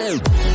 Play.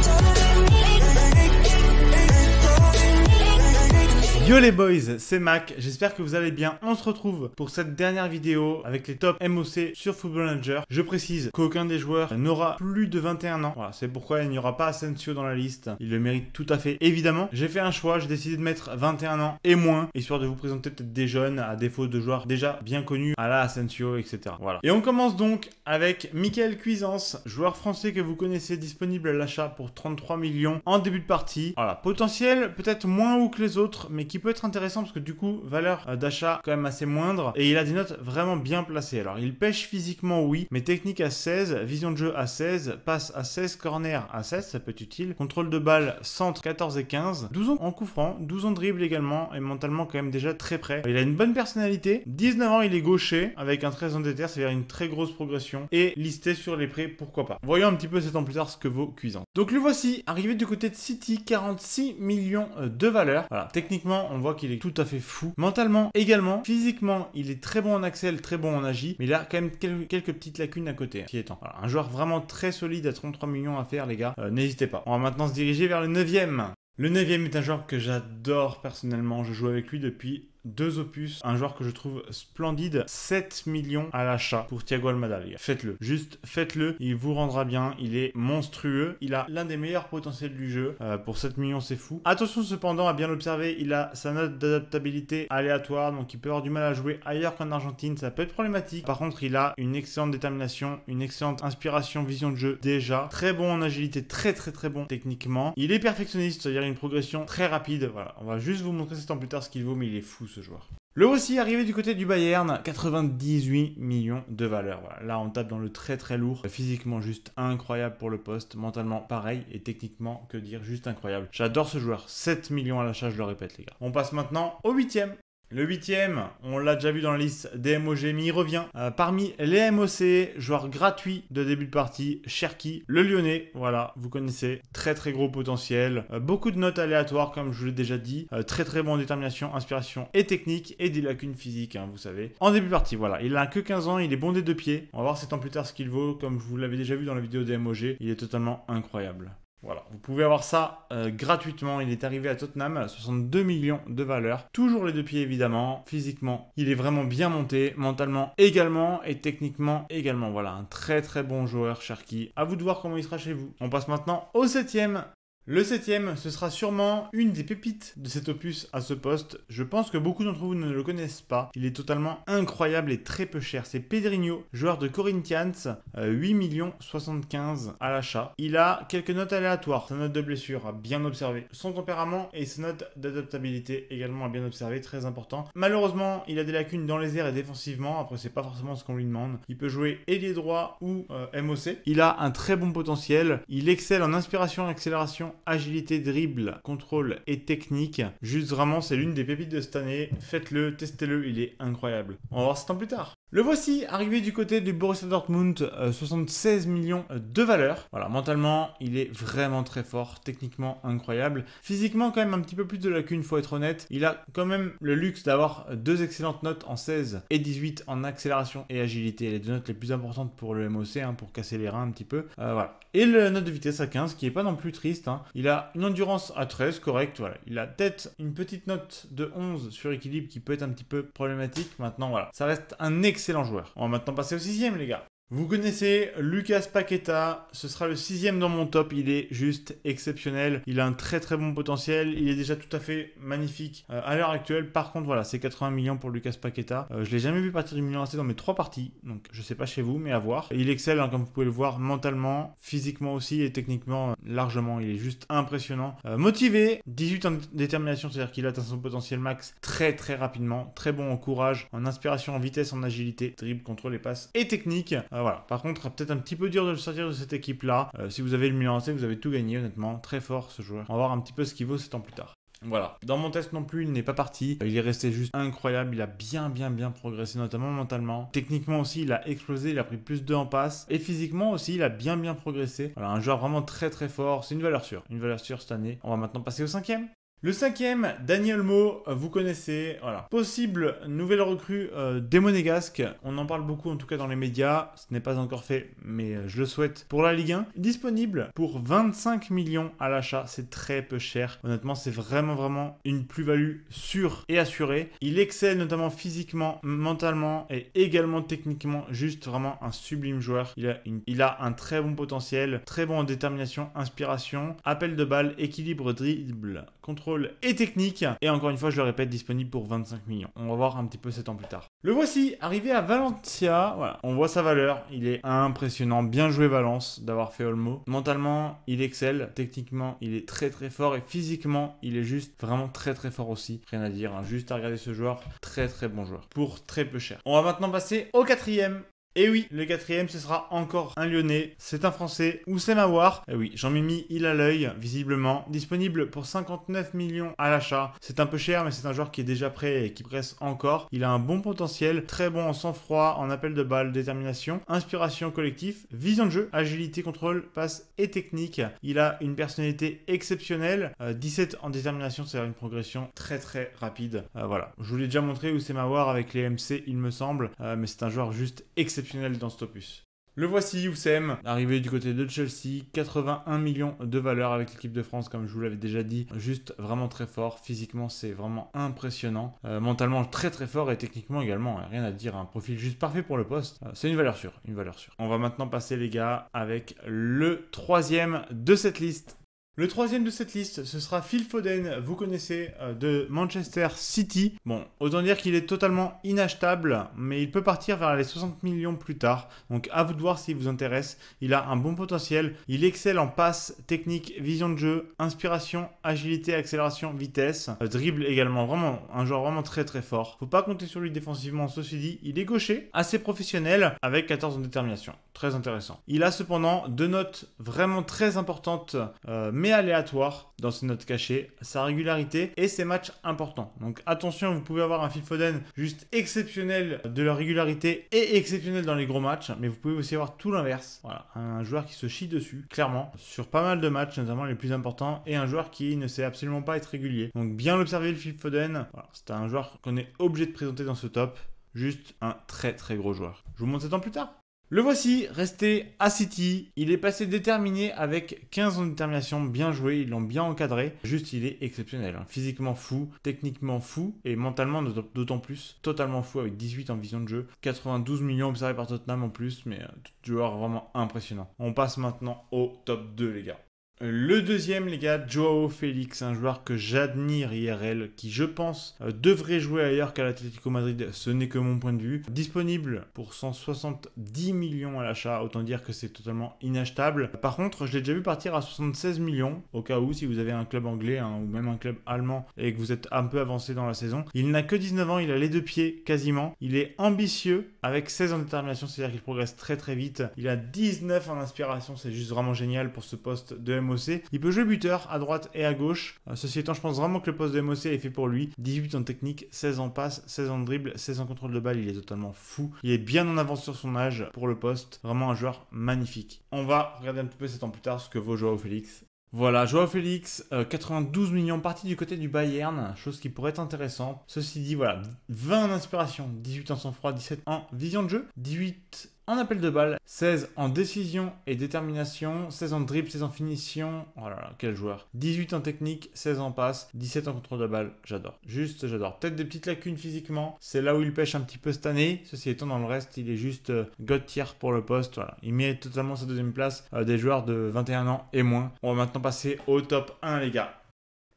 Yo les boys, c'est Mac, j'espère que vous allez bien. On se retrouve pour cette dernière vidéo avec les top MOC sur Football Manager. Je précise qu'aucun des joueurs n'aura plus de 21 ans. Voilà, c'est pourquoi il n'y aura pas Asensio dans la liste. Il le mérite tout à fait. Évidemment, j'ai fait un choix, j'ai décidé de mettre 21 ans et moins, histoire de vous présenter peut-être des jeunes à défaut de joueurs déjà bien connus à la Asensio, etc. Voilà. Et on commence donc avec Michael Cuisance, joueur français que vous connaissez, disponible à l'achat pour 33 millions en début de partie. Voilà, potentiel peut-être moins haut que les autres, mais qui peut être intéressant parce que du coup, valeur euh, d'achat quand même assez moindre et il a des notes vraiment bien placées. Alors, il pêche physiquement, oui, mais technique à 16, vision de jeu à 16, passe à 16, corner à 16, ça peut être utile, contrôle de balle, centre 14 et 15, 12 ans en coup franc, 12 ans dribble également et mentalement quand même déjà très près. Il a une bonne personnalité, 19 ans, il est gaucher avec un 13 ans d'éther, c'est-à-dire une très grosse progression et listé sur les prêts, pourquoi pas. Voyons un petit peu cet ans plus tard ce que vaut Cuisant. Donc, le voici, arrivé du côté de City, 46 millions euh, de valeur. Voilà, techniquement, on voit qu'il est tout à fait fou. Mentalement également, physiquement, il est très bon en axel, très bon en agi, mais il a quand même quelques petites lacunes à côté, hein, qui un joueur vraiment très solide à 33 millions à faire, les gars. Euh, n'hésitez pas. On va maintenant se diriger vers le 9ème. Le 9 est un joueur que j'adore personnellement, je joue avec lui depuis deux opus, un joueur que je trouve splendide, 7 millions à l'achat pour Thiago Almada, Faites-le, juste faites-le, il vous rendra bien, il est monstrueux, il a l'un des meilleurs potentiels du jeu, euh, pour 7 millions c'est fou. Attention cependant à bien l'observer, il a sa note d'adaptabilité aléatoire, donc il peut avoir du mal à jouer ailleurs qu'en Argentine, ça peut être problématique. Par contre, il a une excellente détermination, une excellente inspiration, vision de jeu déjà, très bon en agilité, très très très bon techniquement. Il est perfectionniste, c'est-à-dire une progression très rapide, voilà. On va juste vous montrer 7 ans plus tard ce qu'il vaut, mais il est fou joueur. Le aussi arrivé du côté du Bayern, 98 millions de valeur. Voilà, là, on tape dans le très très lourd. Physiquement, juste incroyable pour le poste. Mentalement, pareil. Et techniquement, que dire, juste incroyable. J'adore ce joueur. 7 millions à l'achat, je le répète, les gars. On passe maintenant au huitième le huitième, on l'a déjà vu dans la liste des MOG, mais il revient. Euh, parmi les MOC, joueurs gratuit de début de partie, Cherki, le Lyonnais, voilà, vous connaissez, très très gros potentiel, euh, beaucoup de notes aléatoires comme je vous l'ai déjà dit, euh, très très bon détermination, inspiration et technique, et des lacunes physiques, hein, vous savez. En début de partie, voilà, il a que 15 ans, il est bondé de deux pieds, on va voir 7 ans plus tard ce qu'il vaut, comme vous l'avez déjà vu dans la vidéo des MOG, il est totalement incroyable. Voilà, vous pouvez avoir ça euh, gratuitement. Il est arrivé à Tottenham, 62 millions de valeur. Toujours les deux pieds évidemment, physiquement. Il est vraiment bien monté, mentalement également et techniquement également. Voilà, un très très bon joueur, Sharky. À vous de voir comment il sera chez vous. On passe maintenant au septième. Le septième, ce sera sûrement une des pépites de cet opus à ce poste. Je pense que beaucoup d'entre vous ne le connaissent pas. Il est totalement incroyable et très peu cher. C'est Pedrinho, joueur de Corinthians, 8 euh, millions 75 à l'achat. Il a quelques notes aléatoires, sa note de blessure à bien observer, son tempérament et sa note d'adaptabilité également à bien observer, très important. Malheureusement, il a des lacunes dans les airs et défensivement. Après, c'est pas forcément ce qu'on lui demande. Il peut jouer ailier droit ou euh, MOC. Il a un très bon potentiel. Il excelle en inspiration, accélération agilité, dribble, contrôle et technique. Juste vraiment, c'est l'une des pépites de cette année. Faites-le, testez-le, il est incroyable. On va voir temps plus tard. Le voici arrivé du côté du Borussia Dortmund, 76 euh, millions euh, de valeur. Voilà, mentalement, il est vraiment très fort, techniquement incroyable. Physiquement, quand même un petit peu plus de lacunes, faut être honnête. Il a quand même le luxe d'avoir euh, deux excellentes notes en 16 et 18 en accélération et agilité, les deux notes les plus importantes pour le MOC, hein, pour casser les reins un petit peu. voilà. Et la note de vitesse à 15, qui est pas non plus triste. Hein. Il a une endurance à 13, correct. Voilà. Il a peut-être une petite note de 11 sur équilibre qui peut être un petit peu problématique. Maintenant, voilà. Ça reste un excellent excellent joueur. On va maintenant passer au sixième, les gars. Vous connaissez Lucas Paqueta, ce sera le sixième dans mon top, il est juste exceptionnel, il a un très très bon potentiel, il est déjà tout à fait magnifique euh, à l'heure actuelle, par contre voilà, c'est 80 millions pour Lucas Paqueta, je euh, je l'ai jamais vu partir du million assez dans mes trois parties, donc je sais pas chez vous, mais à voir. Il excelle, hein, comme vous pouvez le voir, mentalement, physiquement aussi et techniquement, euh, largement, il est juste impressionnant. motivé, 18 en détermination, c'est-à-dire qu'il atteint son potentiel max très très rapidement, très bon en courage, en inspiration, en vitesse, en agilité, dribble, contrôle les passes et technique. Euh, voilà. Par contre, peut-être un petit peu dur de le sortir de cette équipe-là. Euh, si vous avez le Milan AC, vous avez tout gagné, honnêtement. Très fort ce joueur. On va voir un petit peu ce qu'il vaut 7 ans plus tard. Voilà. Dans mon test non plus, il n'est pas parti. Il est resté juste incroyable. Il a bien, bien, bien progressé, notamment mentalement. Techniquement aussi, il a explosé. Il a pris plus de en passe. Et physiquement aussi, il a bien, bien progressé. Voilà, un joueur vraiment très, très fort. C'est une valeur sûre. Une valeur sûre cette année. On va maintenant passer au cinquième. Le cinquième, Daniel Mo, euh, vous connaissez, voilà. Possible nouvelle recrue euh, des Monégasques. On en parle beaucoup, en tout cas dans les médias. Ce n'est pas encore fait, mais euh, je le souhaite pour la Ligue 1. Disponible pour 25 millions à l'achat. C'est très peu cher. Honnêtement, c'est vraiment, vraiment une plus-value sûre et assurée. Il excelle notamment physiquement, mentalement et également techniquement. Juste vraiment un sublime joueur. Il a, il a un très bon potentiel, très bon en détermination, inspiration, appel de balle, équilibre, dribble, contrôle et technique. Et encore une fois, je le répète, disponible pour 25 millions. On va voir un petit peu 7 ans plus tard. Le voici, arrivé à Valencia. Voilà, on voit sa valeur. Il est impressionnant. Bien joué Valence d'avoir fait Olmo. Mentalement, il excelle. Techniquement, il est très très fort. Et physiquement, il est juste vraiment très très fort aussi. Rien à dire. Hein. Juste à regarder ce joueur. Très très bon joueur. Pour très peu cher. On va maintenant passer au quatrième et eh oui, le quatrième, ce sera encore un Lyonnais. C'est un Français, Oussem Aouar. Et eh oui, Jean-Mimi, il a l'œil, visiblement. Disponible pour 59 millions à l'achat. C'est un peu cher, mais c'est un joueur qui est déjà prêt et qui presse encore. Il a un bon potentiel, très bon en sang-froid, en appel de balle, détermination, inspiration collectif, vision de jeu, agilité, contrôle, passe et technique. Il a une personnalité exceptionnelle. 17 euh, en détermination, c'est-à-dire une progression très très rapide. Euh, voilà, je vous l'ai déjà montré Oussem Aouar avec les MC, il me semble. Euh, mais c'est un joueur juste exceptionnel dans ce opus. Le voici, Oussem, arrivé du côté de Chelsea, 81 millions de valeur avec l'équipe de France, comme je vous l'avais déjà dit, juste vraiment très fort. Physiquement, c'est vraiment impressionnant. Euh, mentalement, très très fort et techniquement également, hein. rien à dire, un profil juste parfait pour le poste. Euh, c'est une valeur sûre, une valeur sûre. On va maintenant passer, les gars, avec le troisième de cette liste. Le troisième de cette liste, ce sera Phil Foden, vous connaissez, euh, de Manchester City. Bon, autant dire qu'il est totalement inachetable, mais il peut partir vers les 60 millions plus tard. Donc à vous de voir s'il vous intéresse. Il a un bon potentiel, il excelle en passe, technique, vision de jeu, inspiration, agilité, accélération, vitesse. Euh, dribble également, vraiment un joueur vraiment très très fort. Faut pas compter sur lui défensivement, ceci dit, il est gaucher, assez professionnel, avec 14 en détermination. Très intéressant. Il a cependant deux notes vraiment très importantes, euh, aléatoire dans ses notes cachées, sa régularité et ses matchs importants. Donc attention, vous pouvez avoir un Phil Foden juste exceptionnel de la régularité et exceptionnel dans les gros matchs, mais vous pouvez aussi avoir tout l'inverse. Voilà, un joueur qui se chie dessus, clairement, sur pas mal de matchs, notamment les plus importants, et un joueur qui ne sait absolument pas être régulier. Donc bien l'observer le Phil Foden, c'est un joueur qu'on est obligé de présenter dans ce top. Juste un très très gros joueur. Je vous montre ça temps plus tard. Le voici, resté à City. Il est passé déterminé avec 15 ans de détermination, bien joué, ils l'ont bien encadré. Juste, il est exceptionnel. Hein. Physiquement fou, techniquement fou et mentalement d'autant plus. Totalement fou avec 18 en vision de jeu. 92 millions observés par Tottenham en plus, mais tout euh, joueur vraiment impressionnant. On passe maintenant au top 2, les gars. Le deuxième, les gars, Joao Félix, un joueur que j'admire IRL, qui je pense euh, devrait jouer ailleurs qu'à l'Atlético Madrid, ce n'est que mon point de vue. Disponible pour 170 millions à l'achat, autant dire que c'est totalement inachetable. Par contre, je l'ai déjà vu partir à 76 millions, au cas où, si vous avez un club anglais hein, ou même un club allemand et que vous êtes un peu avancé dans la saison. Il n'a que 19 ans, il a les deux pieds quasiment. Il est ambitieux avec 16 ans de détermination, c'est-à-dire qu'il progresse très très vite. Il a 19 en inspiration, c'est juste vraiment génial pour ce poste de il peut jouer buteur à droite et à gauche. Euh, ceci étant, je pense vraiment que le poste de MOC est fait pour lui. 18 en technique, 16 en passe, 16 en dribble, 16 en contrôle de balle. Il est totalement fou. Il est bien en avance sur son âge pour le poste. Vraiment un joueur magnifique. On va regarder un petit peu 7 ans plus tard ce que vaut Joao Félix voilà, Joao Félix, 92 euh, millions, parti du côté du Bayern, chose qui pourrait être intéressante. Ceci dit, voilà, 20 en inspiration, 18 en sang-froid, 17 en vision de jeu, 18 en appel de balle, 16 en décision et détermination, 16 en dribble, 16 en finition. Oh là là, quel joueur. 18 en technique, 16 en passe, 17 en contrôle de balle. J'adore. Juste, j'adore. Peut-être des petites lacunes physiquement. C'est là où il pêche un petit peu cette année. Ceci étant, dans le reste, il est juste euh, god tier pour le poste. Voilà. Il met totalement sa deuxième place euh, des joueurs de 21 ans et moins. On va maintenant passer au top 1, les gars.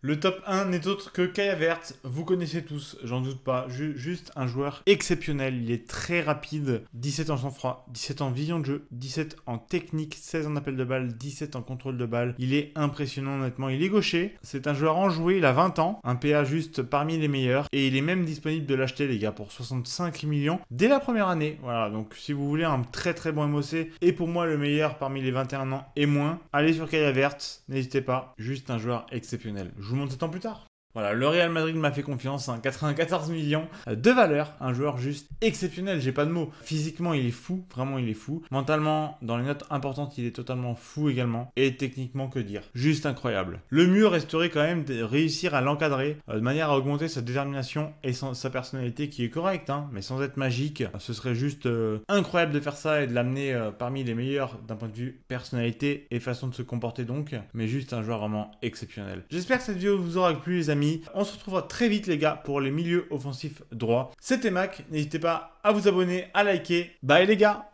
Le top 1 n'est autre que Kaya Vert, vous connaissez tous, j'en doute pas, juste un joueur exceptionnel, il est très rapide, 17 en sang-froid, 17 en vision de jeu, 17 en technique, 16 en appel de balle, 17 en contrôle de balle, il est impressionnant honnêtement, il est gaucher, c'est un joueur enjoué, il a 20 ans, un PA juste parmi les meilleurs, et il est même disponible de l'acheter les gars pour 65 millions dès la première année, voilà, donc si vous voulez un très très bon MOC, et pour moi le meilleur parmi les 21 ans et moins, allez sur Kaya Vert, n'hésitez pas, juste un joueur exceptionnel je vous montre ça temps plus tard. Voilà, le Real Madrid m'a fait confiance, 94 hein. millions de valeur, un joueur juste exceptionnel, j'ai pas de mots. Physiquement, il est fou, vraiment il est fou. Mentalement, dans les notes importantes, il est totalement fou également. Et techniquement, que dire Juste incroyable. Le mieux resterait quand même de réussir à l'encadrer euh, de manière à augmenter sa détermination et sa personnalité qui est correcte, hein. mais sans être magique. Ce serait juste euh, incroyable de faire ça et de l'amener euh, parmi les meilleurs d'un point de vue personnalité et façon de se comporter donc. Mais juste un joueur vraiment exceptionnel. J'espère que cette vidéo vous aura plu les amis. On se retrouvera très vite les gars pour les milieux offensifs droits. C'était Mac, n'hésitez pas à vous abonner, à liker. Bye les gars